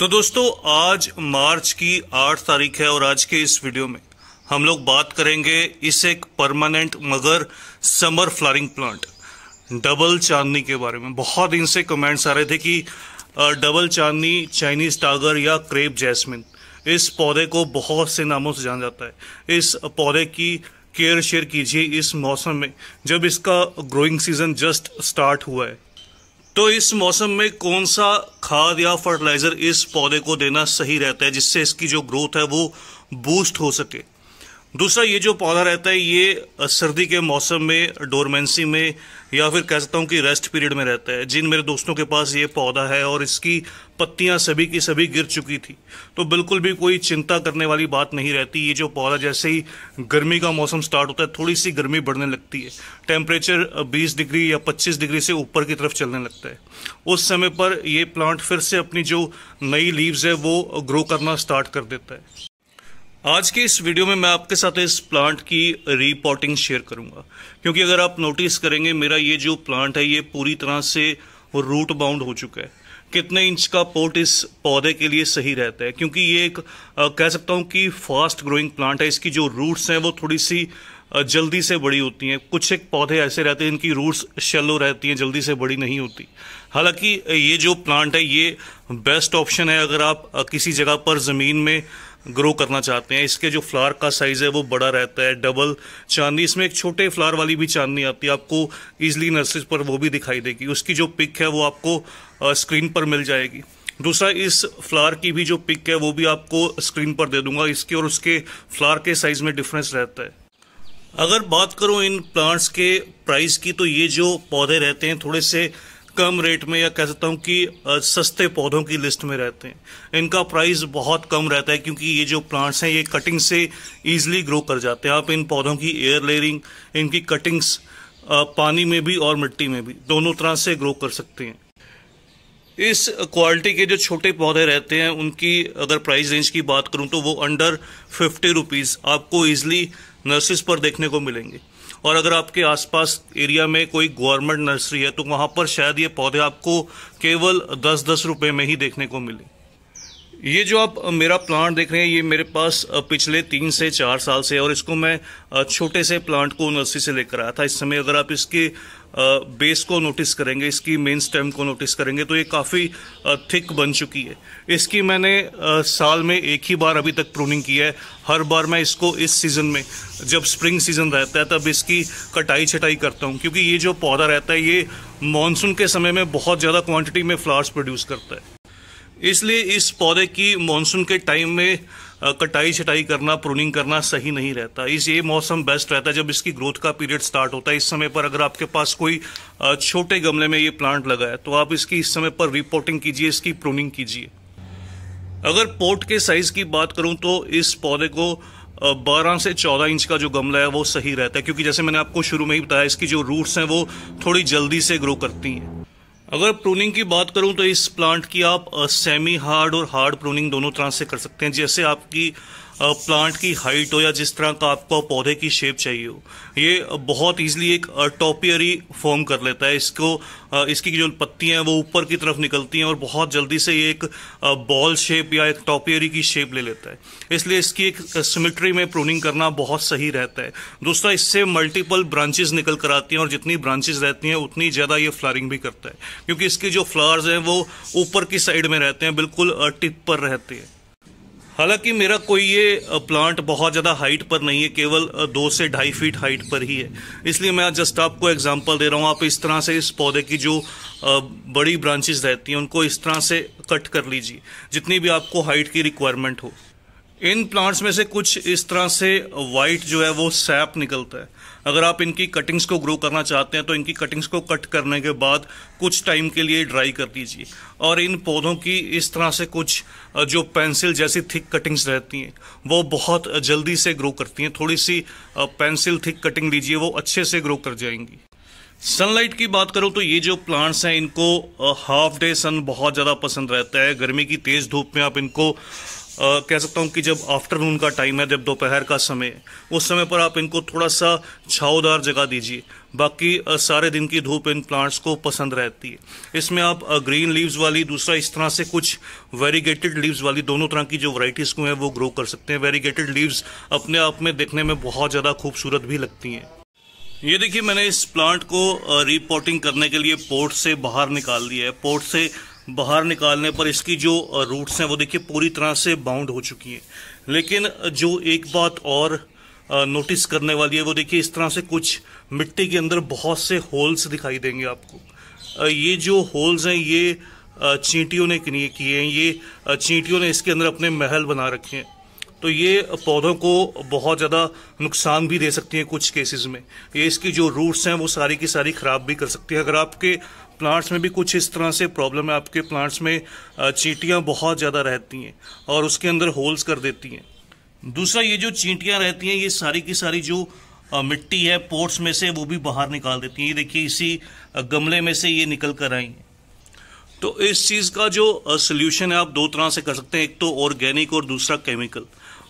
तो दोस्तों आज मार्च की आठ तारीख है और आज के इस वीडियो में हम लोग बात करेंगे इस एक परमानेंट मगर समर फ्लारिंग प्लांट डबल चांदनी के बारे में बहुत दिन से कमेंट्स आ रहे थे कि डबल चांदनी चाइनीज टागर या क्रेप जैस्मिन इस पौधे को बहुत से नामों से जाना जाता है इस पौधे की केयर शेयर कीजिए इस मौसम में जब इसका ग्रोइंग सीजन जस्ट स्टार्ट हुआ है तो इस मौसम में कौन सा खाद या फर्टिलाइजर इस पौधे को देना सही रहता है जिससे इसकी जो ग्रोथ है वो बूस्ट हो सके दूसरा ये जो पौधा रहता है ये सर्दी के मौसम में डोरमेंसी में या फिर कह सकता हूँ कि रेस्ट पीरियड में रहता है जिन मेरे दोस्तों के पास ये पौधा है और इसकी पत्तियाँ सभी की सभी गिर चुकी थी तो बिल्कुल भी कोई चिंता करने वाली बात नहीं रहती ये जो पौधा जैसे ही गर्मी का मौसम स्टार्ट होता है थोड़ी सी गर्मी बढ़ने लगती है टेम्परेचर बीस डिग्री या पच्चीस डिग्री से ऊपर की तरफ चलने लगता है उस समय पर ये प्लांट फिर से अपनी जो नई लीव्स है वो ग्रो करना स्टार्ट कर देता है आज के इस वीडियो में मैं आपके साथ इस प्लांट की रिपोर्टिंग शेयर करूंगा क्योंकि अगर आप नोटिस करेंगे मेरा ये जो प्लांट है ये पूरी तरह से रूट बाउंड हो चुका है कितने इंच का पोर्ट इस पौधे के लिए सही रहता है क्योंकि ये एक आ, कह सकता हूँ कि फास्ट ग्रोइंग प्लांट है इसकी जो रूट्स हैं वो थोड़ी सी जल्दी से बड़ी होती हैं कुछ एक पौधे ऐसे रहते हैं जिनकी रूट्स शेलो रहती हैं जल्दी से बड़ी नहीं होती हालांकि ये जो प्लांट है ये बेस्ट ऑप्शन है अगर आप किसी जगह पर ज़मीन में ग्रो करना चाहते हैं इसके जो फ्लावर का साइज़ है वो बड़ा रहता है डबल चांदनी इसमें एक छोटे फ्लावर वाली भी चांदनी आती है आपको ईजिली नर्सरीज पर वो भी दिखाई देगी उसकी जो पिक है वो आपको स्क्रीन पर मिल जाएगी दूसरा इस फ्लावर की भी जो पिक है वो भी आपको स्क्रीन पर दे दूंगा इसके और उसके फ्लावर के साइज़ में डिफरेंस रहता है अगर बात करो इन प्लांट्स के प्राइस की तो ये जो पौधे रहते हैं थोड़े से कम रेट में या कह सकता हूँ कि सस्ते पौधों की लिस्ट में रहते हैं इनका प्राइस बहुत कम रहता है क्योंकि ये जो प्लांट्स हैं ये कटिंग से ईजिली ग्रो कर जाते हैं आप इन पौधों की एयर लेयरिंग इनकी कटिंग्स पानी में भी और मिट्टी में भी दोनों तरह से ग्रो कर सकते हैं इस क्वालिटी के जो छोटे पौधे रहते हैं उनकी अगर प्राइस रेंज की बात करूं तो वो अंडर फिफ्टी रुपीज़ आपको ईजिली नर्सिस पर देखने को मिलेंगे और अगर आपके आसपास एरिया में कोई गवर्नमेंट नर्सरी है तो वहाँ पर शायद ये पौधे आपको केवल दस दस रुपये में ही देखने को मिले ये जो आप मेरा प्लांट देख रहे हैं ये मेरे पास पिछले तीन से चार साल से है और इसको मैं छोटे से प्लांट को नर्सरी से लेकर आया था इस समय अगर आप इसके बेस को नोटिस करेंगे इसकी मेन स्टेम को नोटिस करेंगे तो ये काफ़ी थिक बन चुकी है इसकी मैंने साल में एक ही बार अभी तक प्रूनिंग की है हर बार मैं इसको इस सीज़न में जब स्प्रिंग सीज़न रहता है तब इसकी कटाई छटाई करता हूँ क्योंकि ये जो पौधा रहता है ये मानसून के समय में बहुत ज़्यादा क्वान्टिटी में फ्लावर्स प्रोड्यूस करता है इसलिए इस पौधे की मानसून के टाइम में कटाई छटाई करना प्रूनिंग करना सही नहीं रहता इस ये मौसम बेस्ट रहता है जब इसकी ग्रोथ का पीरियड स्टार्ट होता है इस समय पर अगर आपके पास कोई छोटे गमले में ये प्लांट लगा है तो आप इसकी इस समय पर रिपोर्टिंग कीजिए इसकी प्रूनिंग कीजिए अगर पोर्ट के साइज की बात करूं तो इस पौधे को 12 से 14 इंच का जो गमला है वो सही रहता है क्योंकि जैसे मैंने आपको शुरू में ही बताया इसकी जो रूट्स हैं वो थोड़ी जल्दी से ग्रो करती हैं अगर प्रूनिंग की बात करूं तो इस प्लांट की आप सेमी हार्ड और हार्ड प्रूनिंग दोनों तरह से कर सकते हैं जैसे आपकी प्लांट की हाइट हो या जिस तरह का आपको पौधे की शेप चाहिए हो ये बहुत ईजिली एक टॉपियरी फॉर्म कर लेता है इसको इसकी जो पत्तियां हैं वो ऊपर की तरफ निकलती हैं और बहुत जल्दी से ये एक बॉल शेप या एक टॉपियरी की शेप ले लेता है इसलिए इसकी एक सिमिट्री में प्रूनिंग करना बहुत सही रहता है दूसरा इससे मल्टीपल ब्रांचेज निकल कर आती हैं और जितनी ब्रांचेज रहती हैं उतनी ज़्यादा ये फ्लारिंग भी करता है क्योंकि इसके जो फ्लावर्स हैं वो ऊपर की साइड में रहते हैं बिल्कुल टिप पर रहते हैं हालांकि मेरा कोई ये प्लांट बहुत ज़्यादा हाइट पर नहीं है केवल दो से ढाई फीट हाइट पर ही है इसलिए मैं जस्ट आपको एग्जांपल दे रहा हूँ आप इस तरह से इस पौधे की जो बड़ी ब्रांचेस रहती हैं उनको इस तरह से कट कर लीजिए जितनी भी आपको हाइट की रिक्वायरमेंट हो इन प्लांट्स में से कुछ इस तरह से वाइट जो है वो सैप निकलता है अगर आप इनकी कटिंग्स को ग्रो करना चाहते हैं तो इनकी कटिंग्स को कट करने के बाद कुछ टाइम के लिए ड्राई कर दीजिए और इन पौधों की इस तरह से कुछ जो पेंसिल जैसी थिक कटिंग्स रहती हैं वो बहुत जल्दी से ग्रो करती हैं थोड़ी सी पेंसिल थिक कटिंग लीजिए वो अच्छे से ग्रो कर जाएंगी सनलाइट की बात करूँ तो ये जो प्लांट्स हैं इनको हाफ डे सन बहुत ज़्यादा पसंद रहता है गर्मी की तेज़ धूप में आप इनको कह सकता हूँ कि जब आफ्टरनून का टाइम है जब दोपहर का समय उस समय पर आप इनको थोड़ा सा छावदार जगह दीजिए बाकी सारे दिन की धूप इन प्लांट्स को पसंद रहती है इसमें आप ग्रीन लीव्स वाली दूसरा इस तरह से कुछ वेरीगेटेड लीव्स वाली दोनों तरह की जो वराइटीज़ को हैं वो ग्रो कर सकते हैं वेरीगेटेड लीव्स अपने आप में देखने में बहुत ज़्यादा खूबसूरत भी लगती हैं ये देखिए मैंने इस प्लांट को रीपोर्टिंग करने के लिए पोर्ट से बाहर निकाल दिया है पोर्ट से बाहर निकालने पर इसकी जो रूट्स हैं वो देखिए पूरी तरह से बाउंड हो चुकी हैं लेकिन जो एक बात और नोटिस करने वाली है वो देखिए इस तरह से कुछ मिट्टी के अंदर बहुत से होल्स दिखाई देंगे आपको ये जो होल्स हैं ये चींटियों ने किए हैं ये चींटियों ने इसके अंदर अपने महल बना रखे हैं तो ये पौधों को बहुत ज़्यादा नुकसान भी दे सकती हैं कुछ केसेस में ये इसकी जो रूट्स हैं वो सारी की सारी ख़राब भी कर सकती है अगर आपके प्लांट्स में भी कुछ इस तरह से प्रॉब्लम है आपके प्लांट्स में चींटियाँ बहुत ज़्यादा रहती हैं और उसके अंदर होल्स कर देती हैं दूसरा ये जो चींटियाँ रहती हैं ये सारी की सारी जो मिट्टी है पोर्ट्स में से वो भी बाहर निकाल देती हैं ये देखिए इसी गमले में से ये निकल कर आई हैं तो इस चीज़ का जो सोल्यूशन है आप दो तरह से कर सकते हैं एक तो ऑर्गेनिक और दूसरा केमिकल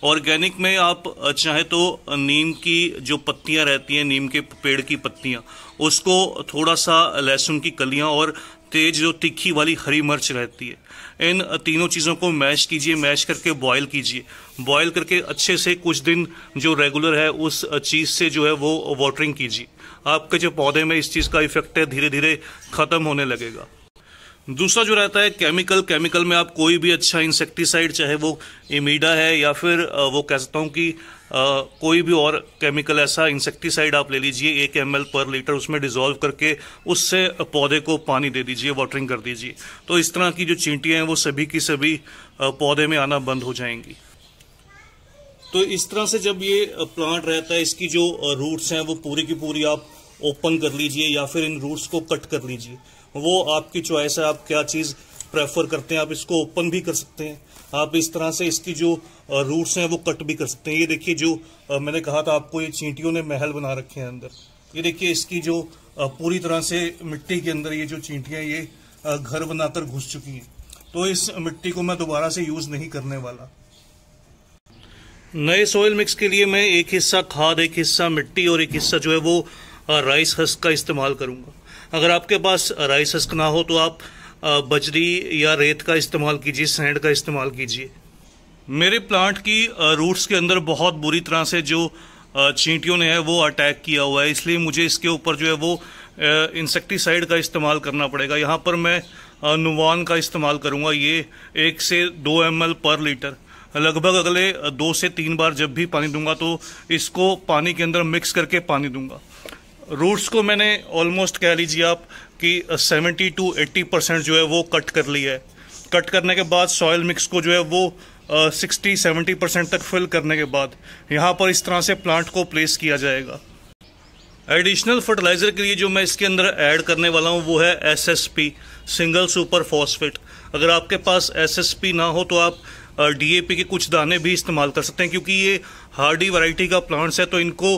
ऑर्गेनिक में आप चाहे तो नीम की जो पत्तियां रहती हैं नीम के पेड़ की पत्तियां उसको थोड़ा सा लहसुन की कलियां और तेज जो तीखी वाली हरी मिर्च रहती है इन तीनों चीज़ों को मैश कीजिए मैश करके बॉईल कीजिए बॉईल करके अच्छे से कुछ दिन जो रेगुलर है उस चीज़ से जो है वो वाटरिंग कीजिए आपके जो पौधे में इस चीज़ का इफेक्ट है धीरे धीरे ख़त्म होने लगेगा दूसरा जो रहता है केमिकल केमिकल में आप कोई भी अच्छा इंसेक्टिसाइड चाहे वो इमीडा है या फिर वो कह सकता हूँ कि कोई भी और केमिकल ऐसा इंसेक्टिसाइड आप ले लीजिए एक एम पर लीटर उसमें डिजोल्व करके उससे पौधे को पानी दे दीजिए वाटरिंग कर दीजिए तो इस तरह की जो चींटियाँ हैं वो सभी की सभी पौधे में आना बंद हो जाएंगी तो इस तरह से जब ये प्लांट रहता है इसकी जो रूट्स हैं वो पूरी की पूरी आप ओपन कर लीजिए या फिर इन रूट्स को कट कर लीजिए वो आपकी चॉइस है आप क्या चीज़ प्रेफर करते हैं आप इसको ओपन भी कर सकते हैं आप इस तरह से इसकी जो रूट्स हैं वो कट भी कर सकते हैं ये देखिए जो मैंने कहा था आपको ये चींटियों ने महल बना रखे हैं अंदर ये देखिए इसकी जो पूरी तरह से मिट्टी के अंदर ये जो चींटियां ये घर बनाकर घुस चुकी हैं तो इस मिट्टी को मैं दोबारा से यूज़ नहीं करने वाला नए सोयल मिक्स के लिए मैं एक हिस्सा खाद एक हिस्सा मिट्टी और एक हिस्सा जो है वो राइस हस्क का इस्तेमाल करूँगा अगर आपके पास राइस हस्क ना हो तो आप बजरी या रेत का इस्तेमाल कीजिए सैंड का इस्तेमाल कीजिए मेरे प्लांट की रूट्स के अंदर बहुत बुरी तरह से जो चींटियों ने है वो अटैक किया हुआ है इसलिए मुझे इसके ऊपर जो है वो इंसेक्टिसाइड का इस्तेमाल करना पड़ेगा यहाँ पर मैं नुवान का इस्तेमाल करूँगा ये एक से दो एम पर लीटर लगभग अगले दो से तीन बार जब भी पानी दूंगा तो इसको पानी के अंदर मिक्स करके पानी दूंगा रूट्स को मैंने ऑलमोस्ट कह लीजिए आप कि 70 टू 80 परसेंट जो है वो कट कर ली है कट करने के बाद सॉयल मिक्स को जो है वो सिक्सटी सेवेंटी परसेंट तक फिल करने के बाद यहाँ पर इस तरह से प्लांट को प्लेस किया जाएगा एडिशनल फर्टिलाइज़र के लिए जो मैं इसके अंदर ऐड करने वाला हूँ वो है एसएसपी सिंगल सुपर फॉस्फेट अगर आपके पास एसएसपी ना हो तो आप डीएपी के कुछ दाने भी इस्तेमाल कर सकते हैं क्योंकि ये हार्डी वैरायटी का प्लांट्स है तो इनको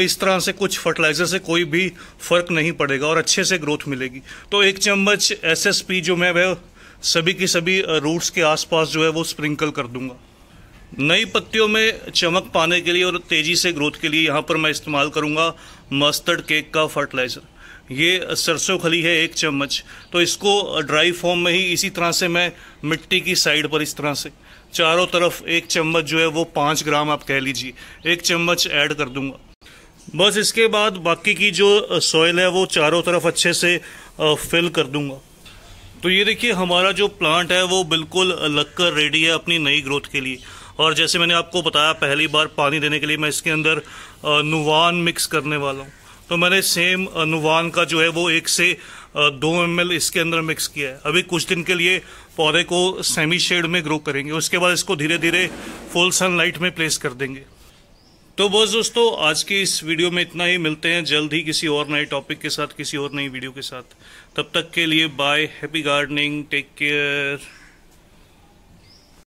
इस तरह से कुछ फर्टिलाइज़र से कोई भी फ़र्क नहीं पड़ेगा और अच्छे से ग्रोथ मिलेगी तो एक चम्मच एसएसपी जो मैं वह सभी की सभी रूट्स के आसपास जो है वो स्प्रिंकल कर दूंगा नई पत्तियों में चमक पाने के लिए और तेज़ी से ग्रोथ के लिए यहाँ पर मैं इस्तेमाल करूँगा मस्टर्ड केक का फर्टिलाइज़र ये सरसों खली है एक चम्मच तो इसको ड्राई फॉर्म में ही इसी तरह से मैं मिट्टी की साइड पर इस तरह से चारों तरफ एक चम्मच जो है वो पाँच ग्राम आप कह लीजिए एक चम्मच ऐड कर दूंगा बस इसके बाद बाकी की जो सॉइल है वो चारों तरफ अच्छे से फिल कर दूंगा तो ये देखिए हमारा जो प्लांट है वो बिल्कुल लगकर रेडी है अपनी नई ग्रोथ के लिए और जैसे मैंने आपको बताया पहली बार पानी देने के लिए मैं इसके अंदर नुवान मिक्स करने वाला हूँ तो मैंने सेम नुवान का जो है वो एक से दो एम इसके अंदर मिक्स किया है अभी कुछ दिन के लिए पौधे को सेमी शेड में ग्रो करेंगे उसके बाद इसको धीरे धीरे फुल सनलाइट में प्लेस कर देंगे तो बस दोस्तों आज की इस वीडियो में इतना ही मिलते हैं जल्द ही किसी और नए टॉपिक के साथ किसी और नई वीडियो के साथ तब तक के लिए bye happy gardening take care